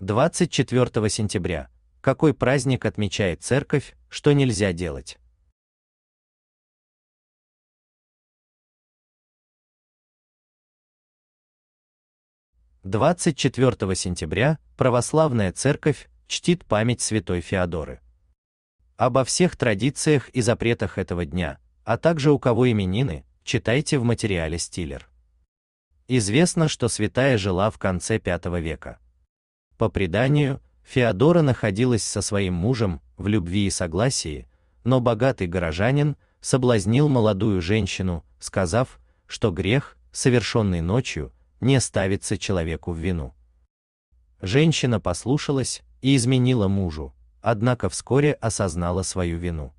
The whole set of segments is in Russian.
24 сентября. Какой праздник отмечает церковь, что нельзя делать? Двадцать четвертого сентября православная церковь чтит память святой Феодоры. Обо всех традициях и запретах этого дня, а также у кого именины, читайте в материале стиллер Известно, что святая жила в конце пятого века. По преданию, Феодора находилась со своим мужем в любви и согласии, но богатый горожанин соблазнил молодую женщину, сказав, что грех, совершенный ночью, не ставится человеку в вину. Женщина послушалась и изменила мужу, однако вскоре осознала свою вину.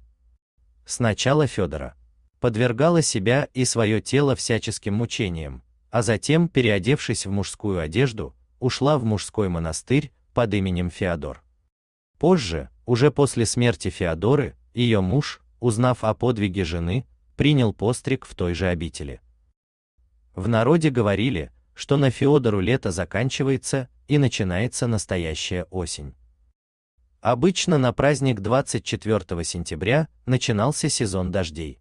Сначала Федора подвергала себя и свое тело всяческим мучениям, а затем, переодевшись в мужскую одежду, ушла в мужской монастырь под именем Феодор. Позже, уже после смерти Феодоры, ее муж, узнав о подвиге жены, принял постриг в той же обители. В народе говорили, что на Феодору лето заканчивается и начинается настоящая осень. Обычно на праздник 24 сентября начинался сезон дождей.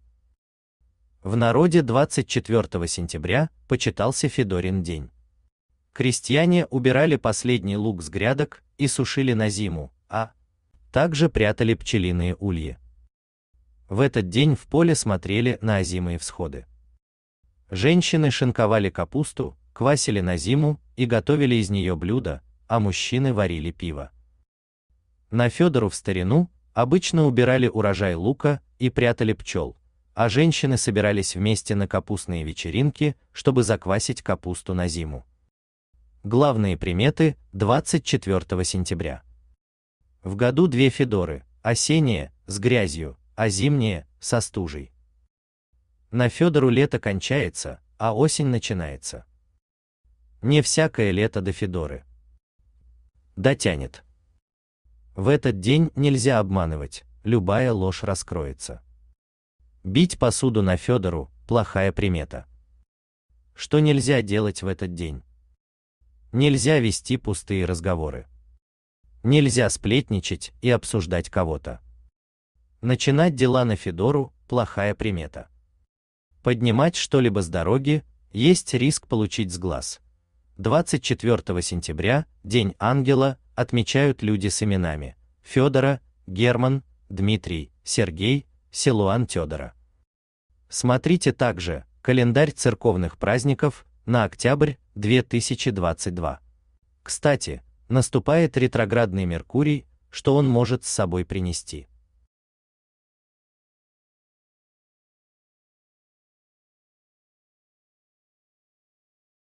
В народе 24 сентября почитался Федорин день. Крестьяне убирали последний лук с грядок и сушили на зиму, а также прятали пчелиные ульи. В этот день в поле смотрели на озимые всходы. Женщины шинковали капусту, квасили на зиму и готовили из нее блюда, а мужчины варили пиво. На Федору в старину обычно убирали урожай лука и прятали пчел, а женщины собирались вместе на капустные вечеринки, чтобы заквасить капусту на зиму. Главные приметы 24 сентября. В году две федоры, осенние с грязью, а зимние со стужей. На Федору лето кончается, а осень начинается. Не всякое лето до Федоры. Дотянет. В этот день нельзя обманывать, любая ложь раскроется. Бить посуду на Федору – плохая примета. Что нельзя делать в этот день? Нельзя вести пустые разговоры. Нельзя сплетничать и обсуждать кого-то. Начинать дела на Федору – плохая примета. Поднимать что-либо с дороги – есть риск получить сглаз. 24 сентября, День Ангела, отмечают люди с именами Федора, Герман, Дмитрий, Сергей, Силуан Тедора. Смотрите также «Календарь церковных праздников» на октябрь 2022. Кстати, наступает ретроградный Меркурий, что он может с собой принести.